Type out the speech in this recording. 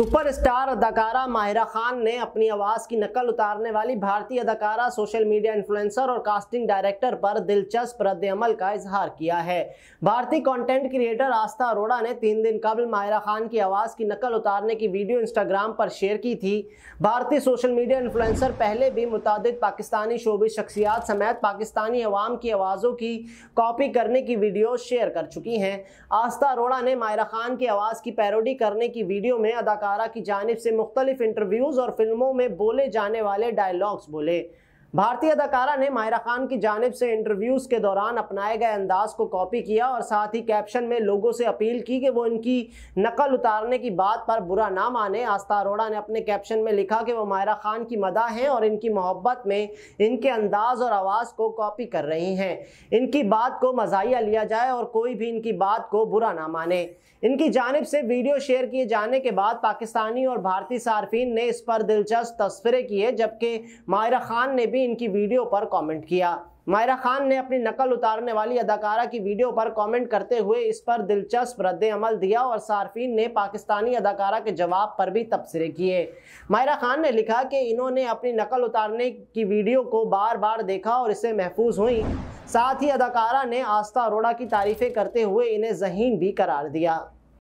superstar अदाकारा माहिरा खान ने अपनी आवाज़ की नकल उतारने वाली भारतीय अदाकारा सोशल मीडिया इन्फ्लुएंसर और कास्टिंग डायरेक्टर पर दिलचस्प रद्द अमल का इजहार किया है भारतीय कंटेंट क्रिएटर आस्था अरोड़ा ने तीन दिन कबल माहिरा खान की आवाज़ की नकल उतारने की वीडियो इंस्टाग्राम पर शेयर की थी भारतीय सोशल मीडिया इन्फ्लुएंसर पहले भी मुतद पाकिस्तानी शोबे शख्सियात समेत पाकिस्तानी अवाम की आवाज़ों की कॉपी करने की वीडियो शेयर कर चुकी हैं आस्था अरोड़ा ने माहिरा खान की आवाज़ की पैरोडी करने की वीडियो में अदाकार सहारा की जानब से मुख्तलिफ इंटरव्यूज़ और फिल्मों में बोले जाने वाले डायलॉग्स बोले भारतीय अदाकारा ने मायरा खान की जानब से इंटरव्यूज़ के दौरान अपनाए गए अंदाज को कॉपी किया और साथ ही कैप्शन में लोगों से अपील की कि वो इनकी नकल उतारने की बात पर बुरा ना माने आस्था अरोड़ा ने अपने कैप्शन में लिखा कि वो मायरा खान की मदा हैं और इनकी मोहब्बत में इनके अंदाज और आवाज़ को कॉपी कर रही हैं इनकी बात को मजाया लिया जाए और कोई भी इनकी बात को बुरा ना माने इनकी जानब से वीडियो शेयर किए जाने के बाद पाकिस्तानी और भारतीय सार्फिन ने इस पर दिलचस्प तस्वरें किए जबकि मायरा खान ने भी भी इनकी वीडियो पर कमेंट किया मायरा खान ने अपनी नकल उतारने वाली अदाकारा की वीडियो पर कमेंट करते हुए इस पर दिलचस्प रद्द अमल दिया और सार्फिन ने पाकिस्तानी अदाकारा के जवाब पर भी तबसरे किए मायरा खान ने लिखा कि इन्होंने अपनी नकल उतारने की वीडियो को बार बार देखा और इसे महफूज हुई साथ ही अदाकारा ने आस्था अरोड़ा की तारीफ़ें करते हुए इन्हें जहीन भी करार दिया